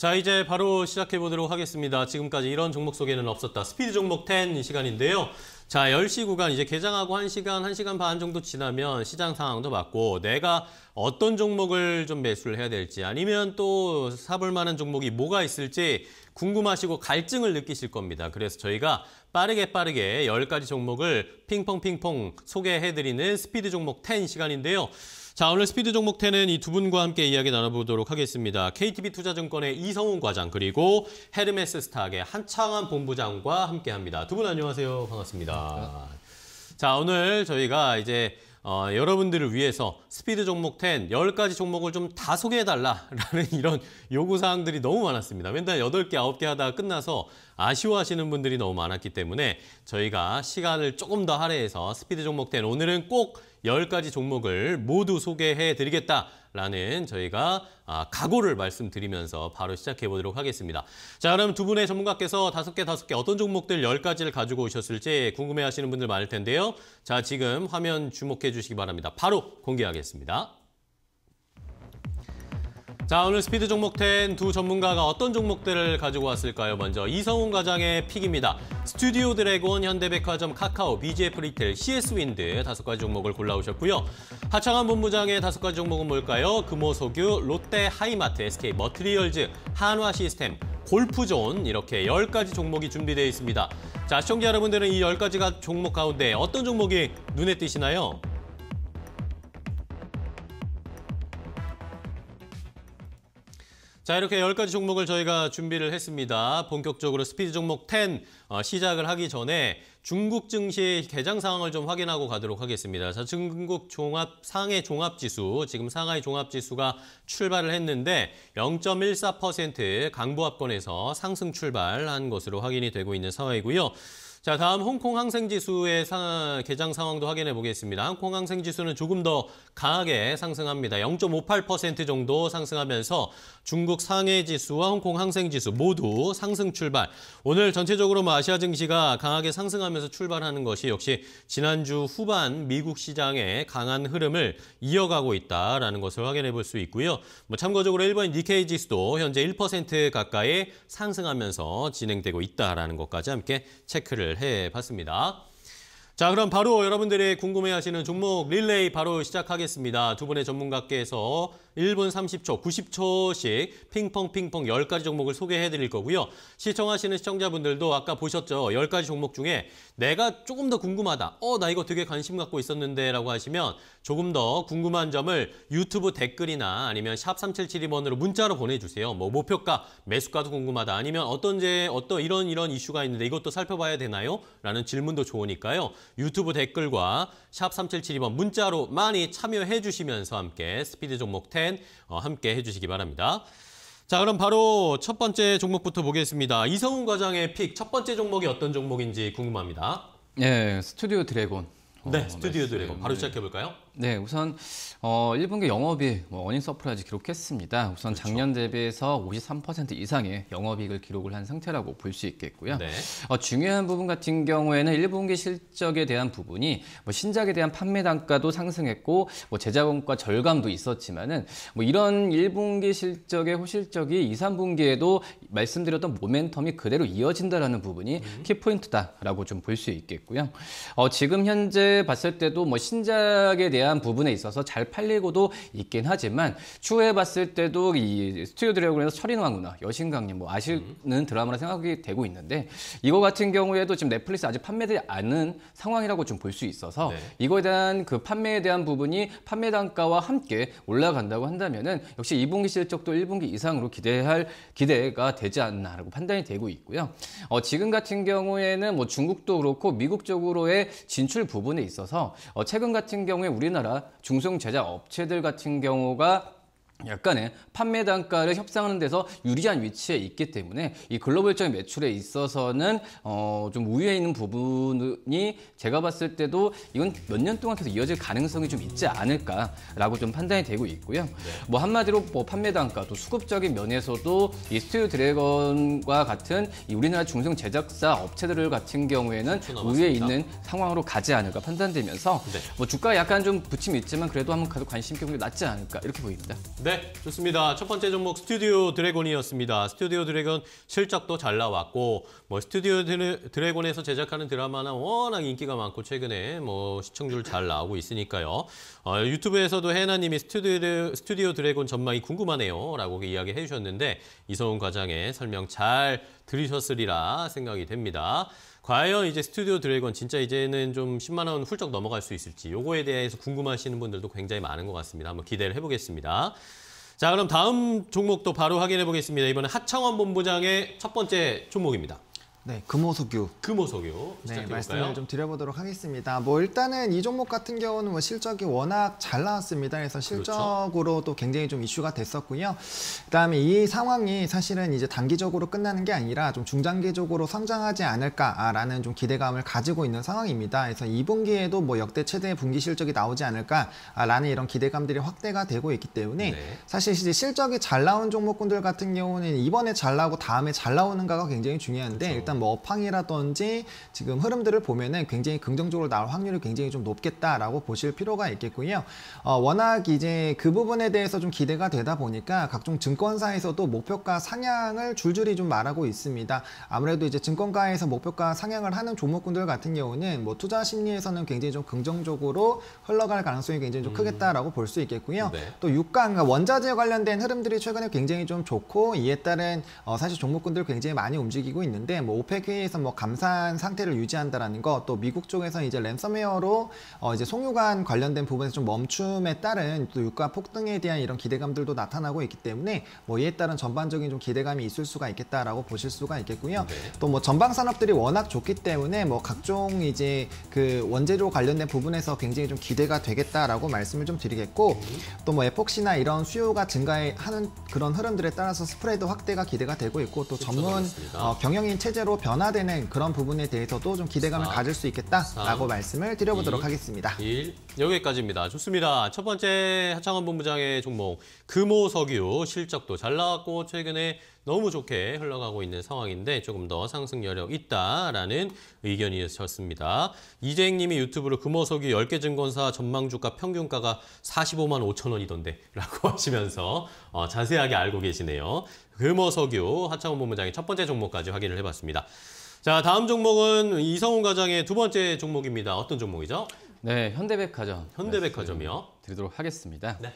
자, 이제 바로 시작해 보도록 하겠습니다. 지금까지 이런 종목 소개는 없었다. 스피드 종목 10 시간인데요. 자, 10시 구간 이제 개장하고 1시간, 1시간 반 정도 지나면 시장 상황도 맞고 내가 어떤 종목을 좀 매수를 해야 될지 아니면 또 사볼 만한 종목이 뭐가 있을지 궁금하시고 갈증을 느끼실 겁니다. 그래서 저희가 빠르게 빠르게 10가지 종목을 핑퐁핑퐁 소개해드리는 스피드 종목 10 시간인데요. 자, 오늘 스피드 종목 10은 이 두 분과 함께 이야기 나눠보도록 하겠습니다. KTB 투자증권의 이성훈 과장 그리고 헤르메스 스탁의 한창환 본부장과 함께합니다. 두 분 안녕하세요. 반갑습니다. 네. 자, 오늘 저희가 이제 어, 여러분들을 위해서 스피드 종목 10, 10가지 종목을 좀 다 소개해달라라는 이런 요구사항들이 너무 많았습니다. 맨날 8개, 9개 하다가 끝나서 아쉬워하시는 분들이 너무 많았기 때문에 저희가 시간을 조금 더 할애해서 스피드 종목 10, 오늘은 꼭 열가지 종목을 모두 소개해 드리겠다라는 저희가 아, 각오를 말씀드리면서 바로 시작해 보도록 하겠습니다. 자, 그럼 두 분의 전문가께서 다섯 개 다섯 개 어떤 종목들 열가지를 가지고 오셨을지 궁금해 하시는 분들 많을 텐데요. 자, 지금 화면 주목해 주시기 바랍니다. 바로 공개하겠습니다. 자, 오늘 스피드 종목 10 두 전문가가 어떤 종목들을 가지고 왔을까요? 먼저 이성훈 과장의 픽입니다. 스튜디오 드래곤, 현대백화점, 카카오, BGF 리텔, CS윈드 다섯 가지 종목을 골라오셨고요. 하창한 본부장의 다섯 가지 종목은 뭘까요? 금호석유, 롯데, 하이마트, SK, 머트리얼즈, 한화 시스템, 골프존 이렇게 열가지 종목이 준비되어 있습니다. 자, 시청자 여러분들은 이 열가지 종목 가운데 어떤 종목이 눈에 띄시나요? 자 이렇게 10가지 종목을 저희가 준비를 했습니다. 본격적으로 스피드 종목 10 어, 시작을 하기 전에 중국 증시의 개장 상황을 좀 확인하고 가도록 하겠습니다. 자, 중국 종합 상해 종합지수 지금 상하이 종합지수가 출발을 했는데 0.14%강보합권에서 상승 출발한 것으로 확인이 되고 있는 상황이고요. 자, 다음 홍콩 항생지수의 상, 개장 상황도 확인해 보겠습니다. 홍콩 항생지수는 조금 더 강하게 상승합니다. 0.58% 정도 상승하면서 중국 상해지수와 홍콩 항생지수 모두 상승 출발. 오늘 전체적으로 뭐 아시아 증시가 강하게 상승하면서 출발하는 것이 역시 지난주 후반 미국 시장의 강한 흐름을 이어가고 있다라는 것을 확인해 볼 수 있고요. 뭐 참고적으로 일본 니케이 지수도 현재 1% 가까이 상승하면서 진행되고 있다라는 것까지 함께 체크를 해봤습니다. 자, 그럼 바로 여러분들이 궁금해하시는 종목 릴레이 바로 시작하겠습니다. 두 분의 전문가께서 1분 30초, 90초씩 핑퐁 핑퐁 10가지 종목을 소개해 드릴 거고요. 시청하시는 시청자분들도 아까 보셨죠? 10가지 종목 중에 내가 조금 더 궁금하다. 어, 나 이거 되게 관심 갖고 있었는데 라고 하시면 조금 더 궁금한 점을 유튜브 댓글이나 아니면 샵 3772번으로 문자로 보내주세요. 뭐 목표가, 매수가도 궁금하다. 아니면 어떤 제 어떤 이런 이런 이슈가 있는데 이것도 살펴봐야 되나요? 라는 질문도 좋으니까요. 유튜브 댓글과 샵 3772번 문자로 많이 참여해 주시면서 함께 스피드 종목 10 어, 함께 해주시기 바랍니다. 자 그럼 바로 첫 번째 종목부터 보겠습니다. 이성훈 과장의 픽 첫 번째 종목이 어떤 종목인지 궁금합니다. 네, 스튜디오 드래곤. 네, 어, 스튜디오 네, 드래곤. 바로 시작해 볼까요? 네, 우선 어, 1분기 영업이뭐 어닝 서프라이즈 기록했습니다. 우선 그렇죠. 작년 대비해서 53% 이상의 영업이익을 기록을 한 상태라고 볼 수 있겠고요. 네. 어, 중요한 부분 같은 경우에는 1분기 실적에 대한 부분이 뭐 신작에 대한 판매 단가도 상승했고 뭐제작원과 절감도 있었지만은 뭐 이런 1분기 실적의 호실적이 2, 3분기에도 말씀드렸던 모멘텀이 그대로 이어진다라는 부분이 음. 키포인트다라고 좀 볼 수 있겠고요. 어, 지금 현재 봤을 때도 뭐 신작에 대한 대한 부분에 있어서 잘 팔리고도 있긴 하지만 추후에 봤을 때도 이 스튜디오 드래곤에서 철인왕후나 여신강림 뭐 아시는 음. 드라마라 생각이 되고 있는데 이거 같은 경우에도 지금 넷플릭스 아직 판매되지 않은 상황이라고 좀 볼 수 있어서 네. 이거에 대한 그 판매에 대한 부분이 판매 단가와 함께 올라간다고 한다면은 역시 2분기 실적도 1분기 이상으로 기대할 기대가 되지 않나라고 판단이 되고 있고요. 어, 지금 같은 경우에는 뭐 중국도 그렇고 미국 쪽으로의 진출 부분에 있어서 어, 최근 같은 경우에 우리 우리나라 중소형 제작 업체들 같은 경우가 약간의 판매 단가를 협상하는 데서 유리한 위치에 있기 때문에 이 글로벌적인 매출에 있어서는 어, 좀 우위에 있는 부분이 제가 봤을 때도 이건 몇 년 동안 계속 이어질 가능성이 좀 있지 않을까라고 좀 판단이 되고 있고요. 뭐 한마디로 뭐 판매 단가 또 수급적인 면에서도 이 스튜디오 드래곤과 같은 우리나라 중소 제작사 업체들 같은 경우에는 우위에 있는 상황으로 가지 않을까 판단되면서 네. 뭐 주가 약간 좀 부침이 있지만 그래도 한 번 가도 관심 경우가 낫지 않을까 이렇게 보입니다. 네. 네, 좋습니다. 첫 번째 종목 스튜디오 드래곤이었습니다. 스튜디오 드래곤 실적도 잘 나왔고 뭐 스튜디오 드래곤에서 제작하는 드라마나 워낙 인기가 많고 최근에 뭐 시청률 잘 나오고 있으니까요. 어, 유튜브에서도 해나님이 스튜디오, 스튜디오 드래곤 전망이 궁금하네요. 라고 이야기 해주셨는데 이성훈 과장의 설명 잘 들으셨으리라 생각이 됩니다. 과연 이제 스튜디오 드래곤 진짜 이제는 좀 10만 원 훌쩍 넘어갈 수 있을지 요거에 대해서 궁금하시는 분들도 굉장히 많은 것 같습니다. 한번 기대를 해보겠습니다. 자 그럼 다음 종목도 바로 확인해 보겠습니다. 이번에 하창원 본부장의 첫 번째 종목입니다. 네, 금호석유. 금호석유. 네, 말씀을 좀 드려보도록 하겠습니다. 뭐 일단은 이 종목 같은 경우는 뭐 실적이 워낙 잘 나왔습니다. 그래서 실적으로도 그렇죠. 굉장히 좀 이슈가 됐었고요. 그다음에 이 상황이 사실은 이제 단기적으로 끝나는 게 아니라 좀 중장기적으로 성장하지 않을까라는 좀 기대감을 가지고 있는 상황입니다. 그래서 이분기에도뭐 역대 최대 의 분기 실적이 나오지 않을까라는 이런 기대감들이 확대가 되고 있기 때문에 네. 사실 이제 실적이 잘 나온 종목군들 같은 경우는 이번에 잘 나오고 다음에 잘 나오는가가 굉장히 중요한데 그렇죠. 일단 일단 뭐 업황이라든지 지금 흐름들을 보면은 굉장히 긍정적으로 나올 확률이 굉장히 좀 높겠다라고 보실 필요가 있겠고요. 어, 워낙 이제 그 부분에 대해서 좀 기대가 되다 보니까 각종 증권사에서도 목표가 상향을 줄줄이 좀 말하고 있습니다. 아무래도 이제 증권가에서 목표가 상향을 하는 종목군들 같은 경우는 뭐 투자 심리에서는 굉장히 좀 긍정적으로 흘러갈 가능성이 굉장히 좀 음. 크겠다라고 음. 볼수 있겠고요. 네. 또 유가, 그러니까 원자재 관련된 흐름들이 최근에 굉장히 좀 좋고 이에 따른 어, 사실 종목군들 굉장히 많이 움직이고 있는데 뭐 오펙 회에서뭐 감산 상태를 유지한다라는 거또 미국 쪽에서 이제 랜섬웨어로 어 이제 송유관 관련된 부분에서 좀 멈춤에 따른 또 유가 폭등에 대한 이런 기대감들도 나타나고 있기 때문에 뭐 이에 따른 전반적인 좀 기대감이 있을 수가 있겠다라고 보실 수가 있겠고요. 네. 또뭐 전방 산업들이 워낙 좋기 때문에 뭐 각종 이제 그 원재료 관련된 부분에서 굉장히 좀 기대가 되겠다라고 말씀을 좀 드리겠고 네. 또뭐 에폭시나 이런 수요가 증가하는 그런 흐름들에 따라서 스프레드 확대가 기대가 되고 있고 또 전문 어, 경영인 체제로 서로 변화되는 그런 부분에 대해서도 좀 기대감을 4, 아. 가질 수 있겠다라고 3, 아. 말씀을 드려보도록 2, 하겠습니다. 1. 여기까지입니다. 좋습니다. 첫 번째 하창원 본부장의 종목 금호석유 실적도 잘 나왔고 최근에 너무 좋게 흘러가고 있는 상황인데 조금 더 상승 여력 있다라는 의견이었습니다. 이재익 님이 유튜브로 금호석이 10개 증권사 전망주가 평균가가 45만 5천 원이던데 라고 하시면서 어, 자세하게 알고 계시네요. 금호석유 하창원 본부장의 첫 번째 종목까지 확인을 해봤습니다. 자 다음 종목은 이성훈 과장의 두 번째 종목입니다. 어떤 종목이죠? 네, 현대백화점 현대백화점이요. 드리도록 하겠습니다. 네.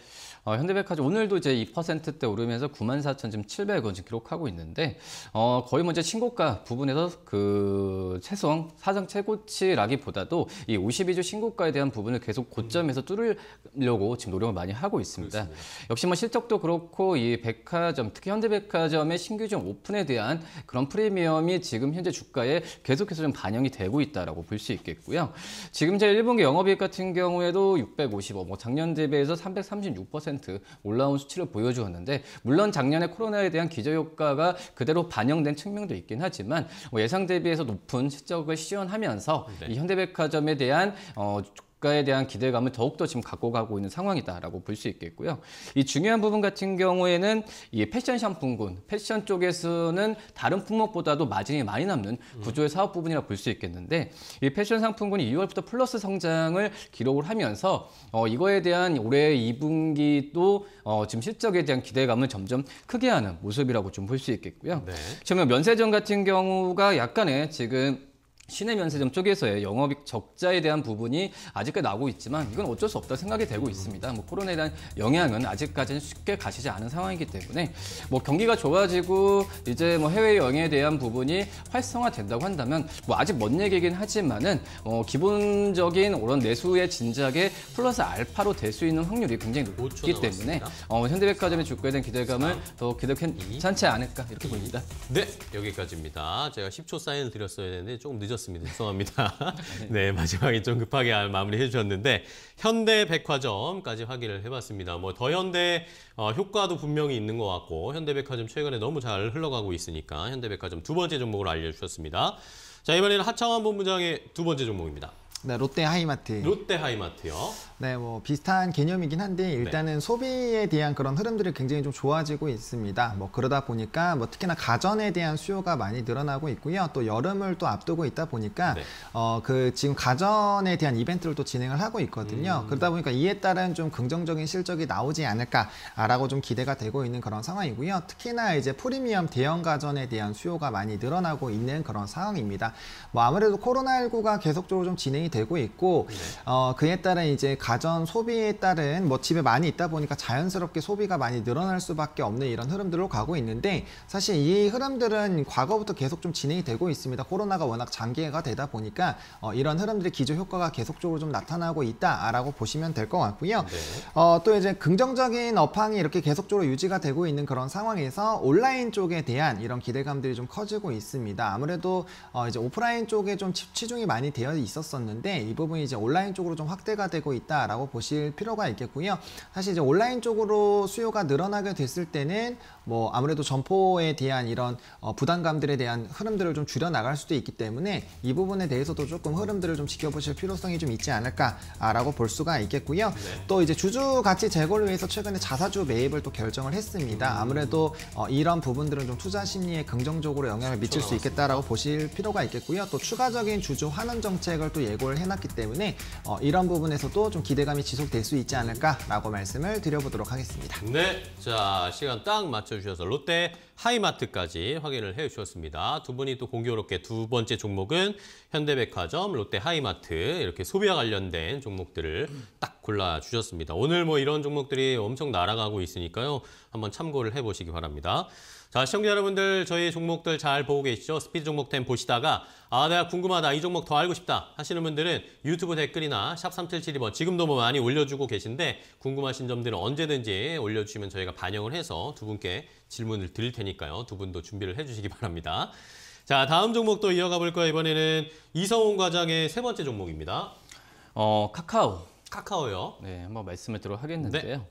어, 현대백화점 오늘도 이제 2%대 오르면서 94,700원 지금 기록하고 있는데 어, 거의 먼저 뭐 신고가 부분에서 그 최성 사상 최고치라기보다도 이 52주 신고가에 대한 부분을 계속 고점에서 음. 뚫으려고 지금 노력을 많이 하고 있습니다. 그렇습니다. 역시 뭐 실적도 그렇고 이 백화점 특히 현대백화점의 신규점 오픈에 대한 그런 프리미엄이 지금 현재 주가에 계속해서 좀 반영이 되고 있다라고 볼 수 있겠고요. 지금 제 1분기 영업이익 같은 경우에도 650억, 뭐 작년 대비해서 336% 3% 올라온 수치를 보여주었는데 물론 작년에 코로나에 대한 기저효과가 그대로 반영된 측면도 있긴 하지만 뭐 예상 대비해서 높은 실적을 시현하면서 네. 이 현대백화점에 대한 어, 주가에 대한 기대감을 더욱더 지금 갖고 가고 있는 상황이다라고 볼 수 있겠고요. 이 중요한 부분 같은 경우에는 이 패션 상품군, 패션 쪽에서는 다른 품목보다도 마진이 많이 남는 음. 구조의 사업 부분이라 볼 수 있겠는데 이 패션 상품군이 2월부터 플러스 성장을 기록을 하면서 어, 이거에 대한 올해 2분기도 어, 지금 실적에 대한 기대감을 점점 크게 하는 모습이라고 좀 볼 수 있겠고요. 네. 그러면 면세점 같은 경우가 약간의 지금 시내 면세점 쪽에서의 영업 적자에 대한 부분이 아직까지 나오고 있지만 이건 어쩔 수 없다 생각이 되고 있습니다. 뭐 코로나에 대한 영향은 아직까지는 쉽게 가시지 않은 상황이기 때문에 뭐 경기가 좋아지고 이제 뭐 해외 여행에 대한 부분이 활성화된다고 한다면 뭐 아직 먼 얘기긴 하지만은 어 기본적인 그런 내수의 진작에 플러스 알파로 될 수 있는 확률이 굉장히 높기 때문에 어 현대백화점의 주가에 대한 기대감을 3, 더 기대찮지 않을까 이렇게 2, 입니다네 여기까지입니다. 제가 10초 사인을 드렸어야 되는데 조금 늦었. 늦었습니다. 죄송합니다. 네, 마지막에 좀 급하게 마무리해 주셨는데 현대백화점까지 확인을 해봤습니다. 뭐 더현대 어, 효과도 분명히 있는 것 같고 현대백화점 최근에 너무 잘 흘러가고 있으니까 현대백화점 두 번째 종목을 알려주셨습니다. 자 이번에는 하창원 본부장의 두 번째 종목입니다. 네, 롯데 하이마트. 롯데 하이마트요. 네, 뭐 비슷한 개념이긴 한데 네. 일단은 네. 소비에 대한 그런 흐름들이 굉장히 좀 좋아지고 있습니다. 뭐 그러다 보니까 뭐 특히나 가전에 대한 수요가 많이 늘어나고 있고요. 또 여름을 또 앞두고 있다 보니까 네. 어그 지금 가전에 대한 이벤트를 또 진행을 하고 있거든요. 음. 그러다 보니까 이에 따른 좀 긍정적인 실적이 나오지 않을까라고 좀 기대가 되고 있는 그런 상황이고요. 특히나 이제 프리미엄 대형 가전에 대한 수요가 많이 늘어나고 있는 그런 상황입니다. 뭐 아무래도 코로나19가 계속적으로 좀 진행이 되고 있고 네. 어 그에 따른 이제 가전 소비에 따른 뭐 집에 많이 있다 보니까 자연스럽게 소비가 많이 늘어날 수밖에 없는 이런 흐름들로 가고 있는데 사실 이 흐름들은 과거부터 계속 좀 진행이 되고 있습니다. 코로나가 워낙 장기화가 되다 보니까 어, 이런 흐름들의 기조 효과가 계속적으로 좀 나타나고 있다라고 보시면 될 것 같고요. 네. 어, 또 이제 긍정적인 업황이 이렇게 계속적으로 유지가 되고 있는 그런 상황에서 온라인 쪽에 대한 이런 기대감들이 좀 커지고 있습니다. 아무래도 어, 이제 오프라인 쪽에 좀 치중이 많이 되어 있었었는데 이 부분이 이제 온라인 쪽으로 좀 확대가 되고 있다. 있다라고 보실 필요가 있겠고요. 사실 이제 온라인 쪽으로 수요가 늘어나게 됐을 때는 뭐 아무래도 점포에 대한 이런 어 부담감들에 대한 흐름들을 좀 줄여 나갈 수도 있기 때문에 이 부분에 대해서도 조금 흐름들을 좀 지켜보실 필요성이 좀 있지 않을까라고 볼 수가 있겠고요. 네. 또 이제 주주 가치 제고를 위해서 최근에 자사주 매입을 또 결정을 했습니다. 아무래도 어 이런 부분들은 좀 투자 심리에 긍정적으로 영향을 미칠 수 있겠다라고 보실 필요가 있겠고요. 또 추가적인 주주 환원 정책을 또 예고를 해놨기 때문에 어 이런 부분에서도 좀 기대감이 지속될 수 있지 않을까라고 말씀을 드려보도록 하겠습니다. 네, 자 시간 딱 맞춰주셔서 롯데 하이마트까지 확인을 해주셨습니다. 두 분이 또 공교롭게 두 번째 종목은 현대백화점, 롯데 하이마트 이렇게 소비와 관련된 종목들을 딱 골라주셨습니다. 오늘 뭐 이런 종목들이 엄청 날아가고 있으니까요. 한번 참고를 해보시기 바랍니다. 자, 시청자 여러분들 저희 종목들 잘 보고 계시죠? 스피드 종목템 보시다가 아, 내가 궁금하다. 이 종목 더 알고 싶다 하시는 분들은 유튜브 댓글이나 샵 3772번 지금도 뭐 많이 올려주고 계신데 궁금하신 점들은 언제든지 올려주시면 저희가 반영을 해서 두 분께 질문을 드릴 테니까요. 두 분도 준비를 해주시기 바랍니다. 자, 다음 종목 도 이어가 볼 거예요. 이번에는 이성훈 과장의 세 번째 종목입니다. 어, 카카오. 카카오요. 네, 한번 말씀을 드리도록 하겠는데요. 네.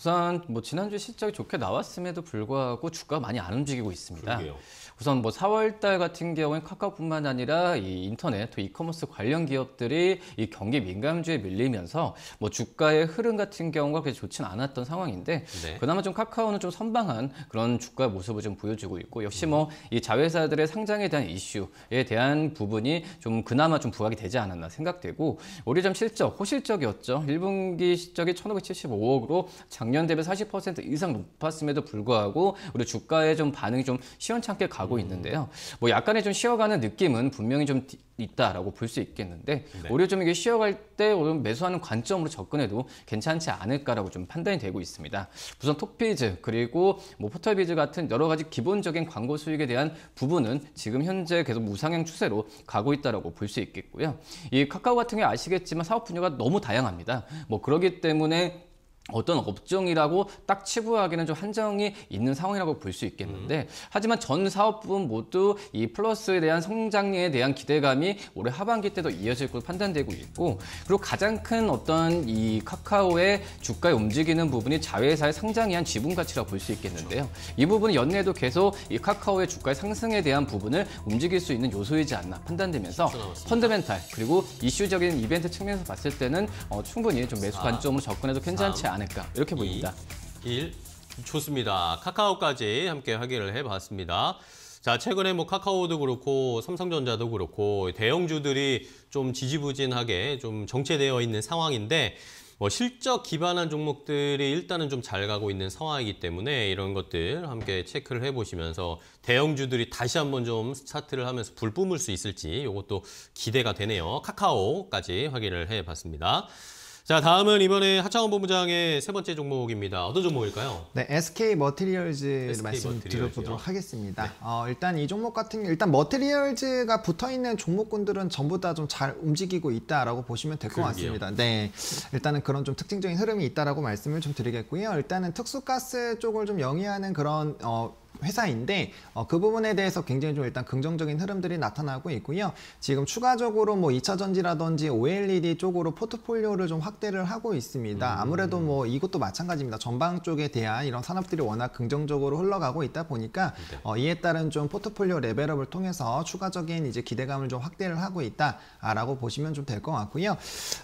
우선 뭐 지난주 실적이 좋게 나왔음에도 불구하고 주가 많이 안 움직이고 있습니다. 그러게요. 우선 뭐 4월달 같은 경우엔 카카오뿐만 아니라 이 인터넷 또 이커머스 관련 기업들이 이 경기 민감주에 밀리면서 뭐 주가의 흐름 같은 경우가 그렇게 좋진 않았던 상황인데 네. 그나마 좀 카카오는 좀 선방한 그런 주가 모습을 좀 보여주고 있고 역시 음. 뭐이 자회사들의 상장에 대한 이슈에 대한 부분이 좀 그나마 좀 부각이 되지 않았나 생각되고 우리 좀 실적 호실적이었죠. 1분기 실적이 1,575억으로 장 작년 대비 40% 이상 높았음에도 불구하고 우리 주가에좀 반응이 좀 시원찮게 가고 음. 있는데요. 뭐 약간의 좀 쉬어가는 느낌은 분명히 좀 있다라고 볼 수 있겠는데 네. 오히려 좀 이게 쉬어갈 때 매수하는 관점으로 접근해도 괜찮지 않을까라고 좀 판단이 되고 있습니다. 우선 톡비즈 그리고 뭐 포털비즈 같은 여러 가지 기본적인 광고 수익에 대한 부분은 지금 현재 계속 무상향 추세로 가고 있다라고 볼 수 있겠고요. 이 카카오 같은 경우 아시겠지만 사업 분야가 너무 다양합니다. 뭐 그러기 때문에 어떤 업종이라고 딱 치부하기는 좀 한정이 있는 상황이라고 볼 수 있겠는데 음. 하지만 전 사업부문 모두 이 플러스에 대한 성장에 대한 기대감이 올해 하반기 때도 이어질 것으로 판단되고 있고 그리고 가장 큰 어떤 이 카카오의 주가에 움직이는 부분이 자회사의 상장이 한 지분 가치라고 볼 수 있겠는데요. 그렇죠. 이 부분은 연내에도 계속 이 카카오의 주가의 상승에 대한 부분을 움직일 수 있는 요소이지 않나 판단되면서 펀드멘탈 그리고 이슈적인 이벤트 측면에서 봤을 때는 어, 충분히 좀 매수 관점으로 접근해도 괜찮지 않나 않을까 이렇게 보입니다. 1. 좋습니다. 카카오까지 함께 확인을 해봤습니다. 자, 최근에 뭐 카카오도 그렇고 삼성전자도 그렇고 대형주들이 좀 지지부진하게 좀 정체되어 있는 상황인데 뭐 실적 기반한 종목들이 일단은 좀 잘 가고 있는 상황이기 때문에 이런 것들 함께 체크를 해보시면서 대형주들이 다시 한번 좀스타트를 하면서 불 뿜을 수 있을지 이것도 기대가 되네요. 카카오까지 확인을 해봤습니다. 자, 다음은 이번에 하창원 본부장의 세 번째 종목입니다. 어떤 종목일까요? 네, SK 머티리얼즈를 말씀드려보도록 하겠습니다. 네. 어, 일단 이 종목 같은 일단 머티리얼즈가 붙어 있는 종목군들은 전부 다 좀 잘 움직이고 있다라고 보시면 될 것 같습니다. 네, 일단은 그런 좀 특징적인 흐름이 있다라고 말씀을 좀 드리겠고요. 일단은 특수가스 쪽을 좀 영위하는 그런 어, 회사인데 어, 그 부분에 대해서 굉장히 좀 일단 긍정적인 흐름들이 나타나고 있고요. 지금 추가적으로 뭐 2차 전지라든지 OLED 쪽으로 포트폴리오를 좀 확대를 하고 있습니다. 음. 아무래도 뭐 이것도 마찬가지입니다. 전방 쪽에 대한 이런 산업들이 워낙 긍정적으로 흘러가고 있다 보니까 네. 어, 이에 따른 좀 포트폴리오 레벨업을 통해서 추가적인 이제 기대감을 좀 확대를 하고 있다라고 아, 보시면 좀 될 것 같고요.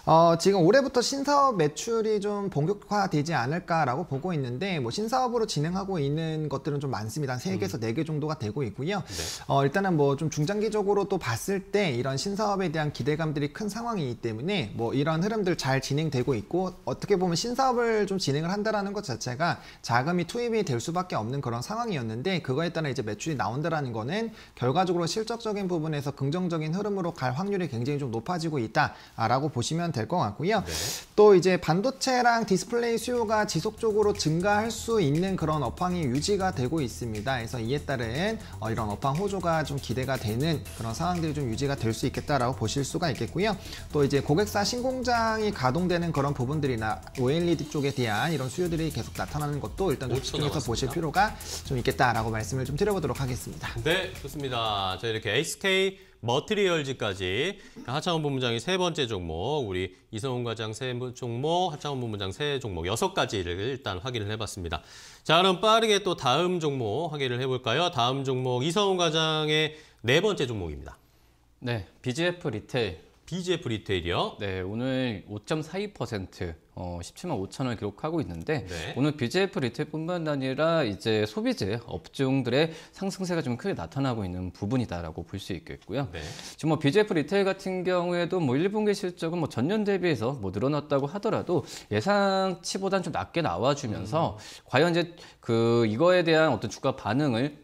어, 지금 올해부터 신사업 매출이 좀 본격화되지 않을까라고 보고 있는데 뭐 신사업으로 진행하고 있는 것들은 좀 많습니다. 있니다 3개에서 음. 4개 정도가 되고 있고요. 네. 어, 일단은 뭐 좀 중장기적으로 또 봤을 때 이런 신사업에 대한 기대감들이 큰 상황이기 때문에 뭐 이런 흐름들 잘 진행되고 있고 어떻게 보면 신사업을 좀 진행을 한다라는 것 자체가 자금이 투입이 될 수밖에 없는 그런 상황이었는데 그거에 따라 이제 매출이 나온다라는 거는 결과적으로 실적적인 부분에서 긍정적인 흐름으로 갈 확률이 굉장히 좀 높아지고 있다라고 보시면 될 것 같고요. 네. 또 이제 반도체랑 디스플레이 수요가 지속적으로 증가할 수 있는 그런 업황이 유지가 되고 있습니다. 있습니다. 그래서 이에 따른 어, 이런 업황 호조가 좀 기대가 되는 그런 상황들이 좀 유지가 될 수 있겠다라고 보실 수가 있겠고요. 또 이제 고객사 신공장이 가동되는 그런 부분들이나 OLED 쪽에 대한 이런 수요들이 계속 나타나는 것도 일단 좀 집중해서 보실 필요가 좀 있겠다라고 말씀을 좀 드려보도록 하겠습니다. 네, 좋습니다. 자, 이렇게 SK 머트리얼즈까지 그러니까 하창원 본부장이 세 번째 종목, 우리 이성훈 과장 세 종목, 하창원 본부장 세 종목 여섯 가지를 일단 확인을 해봤습니다. 자, 그럼 빠르게 또 다음 종목 확인을 해볼까요? 다음 종목 이성훈 과장의 네 번째 종목입니다. 네, BGF 리테일. BGF 리테일이요? 네, 오늘 5.42%. 어, 17만 5천 원을 기록하고 있는데 네. 오늘 BJF 리테일뿐만 아니라 이제 소비재 업종들의 상승세가 좀 크게 나타나고 있는 부분이다라고 볼 수 있겠고요. 네. 지금 뭐 BJF 리테일 같은 경우에도 뭐 1분기 실적은 뭐 전년 대비해서 뭐 늘어났다고 하더라도 예상치보다는 좀 낮게 나와주면서 음. 과연 이제 그 이거에 대한 어떤 주가 반응을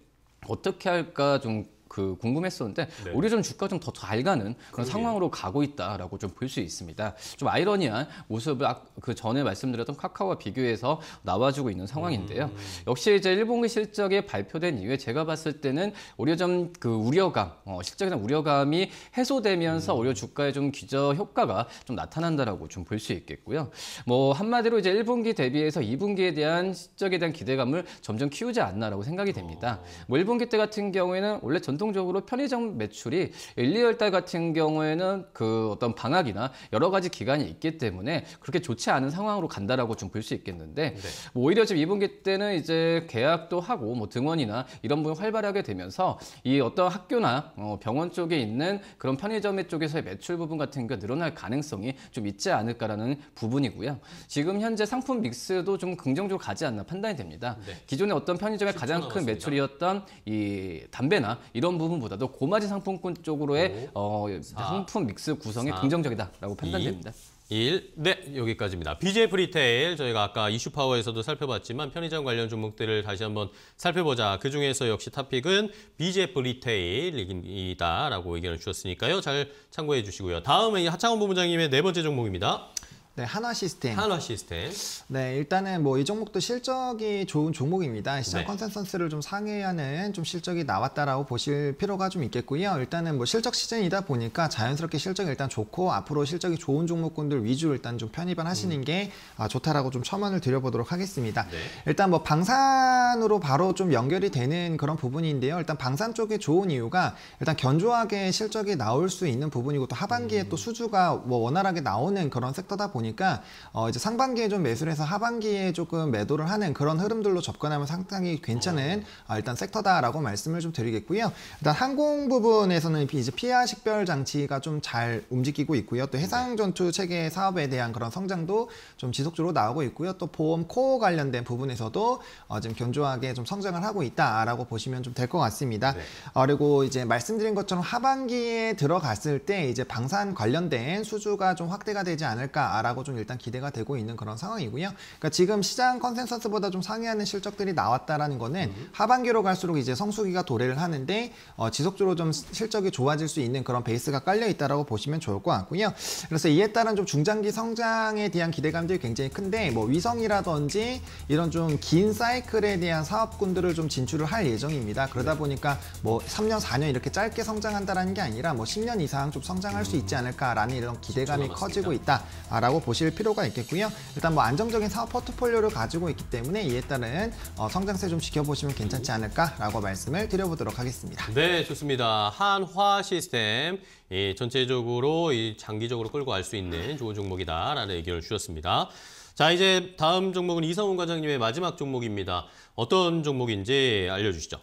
어떻게 할까 좀그 궁금했었는데 네. 오히려 좀 주가 좀 더 잘 가는 그런 그러게요. 상황으로 가고 있다라고 좀 볼 수 있습니다. 좀 아이러니한 모습을 아, 그 전에 말씀드렸던 카카오와 비교해서 나와주고 있는 상황인데요. 음. 역시 이제 1분기 실적이 발표된 이후에 제가 봤을 때는 오히려 좀그 우려감, 어, 실적에 대한 우려감이 해소되면서 음. 오히려 주가에 좀 기저 효과가 좀 나타난다라고 좀 볼 수 있겠고요. 뭐 한마디로 이제 1분기 대비해서 2분기에 대한 실적에 대한 기대감을 점점 키우지 않나라고 생각이 됩니다. 어. 뭐 1분기 때 같은 경우에는 원래 전통 공통적으로 편의점 매출이 1, 2월 달 같은 경우에는 그 어떤 방학이나 여러 가지 기간이 있기 때문에 그렇게 좋지 않은 상황으로 간다라고 좀 볼 수 있겠는데 네. 뭐 오히려 지금 2분기 때는 이제 계약도 하고 뭐 등원이나 이런 부분 활발하게 되면서 이 어떤 학교나 어, 병원 쪽에 있는 그런 편의점 쪽에서의 매출 부분 같은 게 늘어날 가능성이 좀 있지 않을까라는 부분이고요. 지금 현재 상품 믹스도 좀 긍정적으로 가지 않나 판단이 됩니다. 네. 기존에 어떤 편의점의 가장 큰 맞습니다. 매출이었던 이 담배나 이런 이런 부분보다도 고마진 상품권 쪽으로의 어, 아. 상품 믹스 구성에 긍정적이다라고 판단됩니다. 1. 네, 여기까지입니다. BJ 프리테일, 저희가 아까 이슈파워에서도 살펴봤지만 편의점 관련 종목들을 다시 한번 살펴보자. 그중에서 역시 탑픽은 BJ 프리테일이다라고 의견을 주셨으니까요. 잘 참고해 주시고요. 다음은 하창원 본부장님의 네 번째 종목입니다. 네, 한화 시스템. 한화 시스템. 네, 일단은 뭐 이 종목도 실적이 좋은 종목입니다. 시장 네. 컨센서스를 좀 상회하는 좀 실적이 나왔다라고 보실 필요가 좀 있겠고요. 일단은 뭐 실적 시즌이다 보니까 자연스럽게 실적이 일단 좋고 앞으로 실적이 좋은 종목군들 위주로 일단 좀 편입을 하시는 음. 게 아, 좋다라고 좀 첨언을 드려보도록 하겠습니다. 네. 일단 뭐 방산으로 바로 좀 연결이 되는 그런 부분인데요. 일단 방산 쪽에 좋은 이유가 일단 견조하게 실적이 나올 수 있는 부분이고 또 하반기에 음. 또 수주가 뭐 원활하게 나오는 그런 섹터다 보니까 보니까 어 이제 상반기에 좀 매수를 해서 하반기에 조금 매도를 하는 그런 흐름들로 접근하면 상당히 괜찮은 어, 일단 섹터다라고 말씀을 좀 드리겠고요. 일단 항공 부분에서는 이제 피아 식별 장치가 좀 잘 움직이고 있고요. 또 해상 네. 전투 체계 사업에 대한 그런 성장도 좀 지속적으로 나오고 있고요. 또 보험 코어 관련된 부분에서도 어 지금 견조하게 좀 성장을 하고 있다라고 보시면 좀될것 같습니다. 네. 어, 그리고 이제 말씀드린 것처럼 하반기에 들어갔을 때 이제 방산 관련된 수주가 좀 확대가 되지 않을까라고 라고좀 일단 기대가 되고 있는 그런 상황이고요. 그러니까 지금 시장 컨센서스보다 좀 상회하는 실적들이 나왔다라는 거는 음. 하반기로 갈수록 이제 성수기가 도래를 하는데 어, 지속적으로 좀 실적이 좋아질 수 있는 그런 베이스가 깔려 있다라고 보시면 좋을 것 같고요. 그래서 이에 따른 좀 중장기 성장에 대한 기대감들이 굉장히 큰데 뭐 위성이라든지 이런 좀 긴 사이클에 대한 사업군들을 좀 진출을 할 예정입니다. 그러다 네. 보니까 뭐 3년, 4년 이렇게 짧게 성장한다라는 게 아니라 뭐 10년 이상 좀 성장할 수 음. 있지 않을까라는 이런 기대감이 커지고 있다라고 보실 필요가 있겠고요. 일단 뭐 안정적인 사업 포트폴리오를 가지고 있기 때문에 이에 따른 어, 성장세 좀 지켜보시면 괜찮지 않을까라고 말씀을 드려보도록 하겠습니다. 네, 좋습니다. 한화 시스템 이 전체적으로 이 장기적으로 끌고 갈 수 있는 좋은 종목이다라는 의견을 주셨습니다. 자, 이제 다음 종목은 이성훈 과장님의 마지막 종목입니다. 어떤 종목인지 알려주시죠.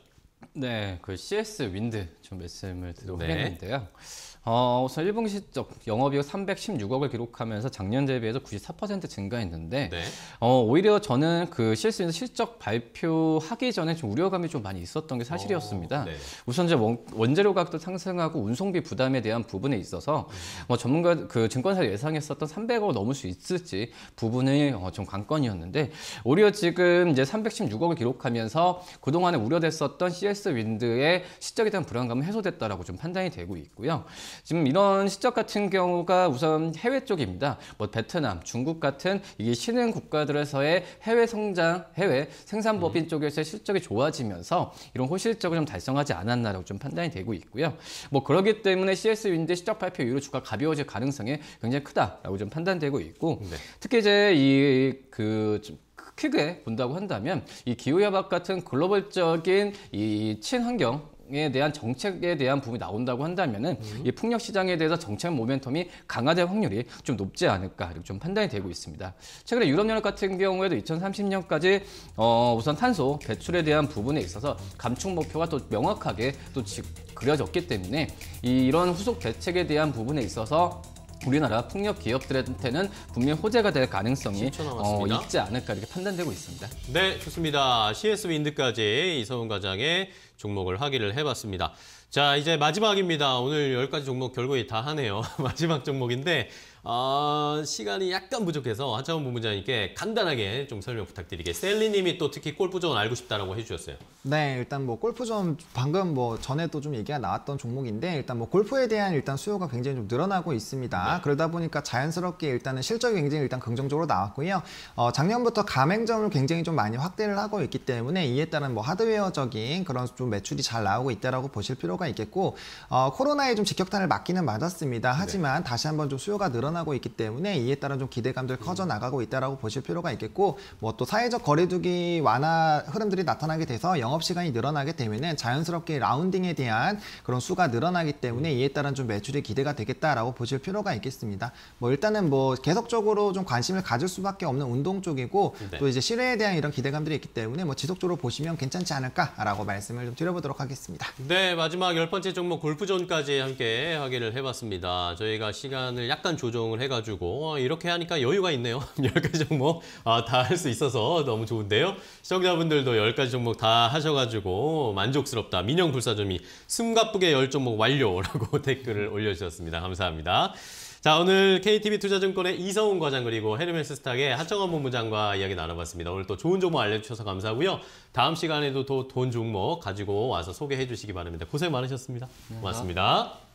네, 그 CS 윈드 좀 말씀을 드리려고 네. 했는데요. 어, 우선 1분기시적 영업이익 316억을 기록하면서 작년 대비해서 94% 증가했는데 네. 어, 오히려 저는 그 실수에서 실적 발표하기 전에 좀 우려감이 좀 많이 있었던 게 사실이었습니다. 어, 네. 우선 이제 원, 재료 가격도 상승하고 운송비 부담에 대한 부분에 있어서 음. 어, 전문가 그 증권사 예상했었던 300억을 넘을 수 있을지 부분이 어, 좀 관건이었는데 오히려 지금 이제 316억을 기록하면서 그동안에 우려됐었던 CS 윈드의 실적에 대한 불안감은 해소됐다라고 좀 판단이 되고 있고요. 지금 이런 시적 같은 경우가 우선 해외 쪽입니다. 뭐 베트남, 중국 같은 이게 신흥 국가들에서의 해외 성장, 해외 생산법인 음. 쪽에서의 실적이 좋아지면서 이런 호실적을 좀 달성하지 않았나라고 좀 판단이 되고 있고요. 뭐 그러기 때문에 CS 윈드 시적 발표 이후로 주가 가벼워질 가능성이 굉장히 크다라고 좀 판단되고 있고 네. 특히 이제 이 그 좀 크게 본다고 한다면 이 기후협약 같은 글로벌적인 이 친환경 에 대한 정책에 대한 부분이 나온다고 한다면은 음. 이 풍력 시장에 대해서 정책 모멘텀이 강화될 확률이 좀 높지 않을까 이렇게 좀 판단이 되고 있습니다. 최근에 유럽 연합 같은 경우에도 2030년까지 어 우선 탄소 배출에 대한 부분에 있어서 감축 목표가 또 명확하게 또 그려졌기 때문에 이, 이런 후속 대책에 대한 부분에 있어서 우리나라 풍력 기업들한테는 분명 히 호재가 될 가능성이 어, 있지 않을까 이렇게 판단되고 있습니다. 네, 좋습니다. CS 윈드까지 이서훈 과장의 종목을 확인을 해봤습니다. 자, 이제 마지막입니다. 오늘 열가지 종목 결국에 다 하네요. 마지막 종목인데 어, 시간이 약간 부족해서 한창원 본부장님께 간단하게 좀 설명 부탁드리게. 셀리님이 또 특히 골프존 알고 싶다라고 해주셨어요. 네, 일단 뭐 골프존 방금 뭐 전에도 좀 얘기가 나왔던 종목인데 일단 뭐 골프에 대한 일단 수요가 굉장히 좀 늘어나고 있습니다. 네. 그러다 보니까 자연스럽게 일단은 실적이 굉장히 일단 긍정적으로 나왔고요. 어, 작년부터 가맹점을 굉장히 좀 많이 확대를 하고 있기 때문에 이에 따른 뭐 하드웨어적인 그런 좀 매출이 잘 나오고 있다라고 보실 필요가 있겠고 어, 코로나에 좀 직격탄을 맞기는 맞았습니다. 네. 하지만 네. 다시 한번 좀 수요가 늘어 늘어나고 있기 때문에 이에 따른 좀 기대감들 커져 나가고 있다라고 보실 필요가 있겠고 뭐 또 사회적 거리두기 완화 흐름들이 나타나게 돼서 영업 시간이 늘어나게 되면은 자연스럽게 라운딩에 대한 그런 수가 늘어나기 때문에 이에 따른 좀 매출이 기대가 되겠다라고 보실 필요가 있겠습니다. 뭐 일단은 뭐 계속적으로 좀 관심을 가질 수밖에 없는 운동 쪽이고 네. 또 이제 실외에 대한 이런 기대감들이 있기 때문에 뭐 지속적으로 보시면 괜찮지 않을까라고 말씀을 좀 드려보도록 하겠습니다. 네 마지막 열 번째 종목 골프존까지 함께 확인을 해봤습니다. 저희가 시간을 약간 조절 결정을 해가지고 어, 이렇게 하니까 여유가 있네요. 10가지 종목 아, 다할 수 있어서 너무 좋은데요. 시청자분들도 10가지 종목 다 하셔가지고 만족스럽다. 민영 불사점이 숨가쁘게 10종목 완료라고 댓글을 올려주셨습니다. 감사합니다. 자 오늘 k t v 투자증권의 이성훈 과장 그리고 헤르메스 스탁의 하청원 본부장과 이야기 나눠봤습니다. 오늘 또 좋은 종목 알려주셔서 감사하고요. 다음 시간에도 또 돈 종목 가지고 와서 소개해 주시기 바랍니다. 고생 많으셨습니다. 네, 고맙습니다.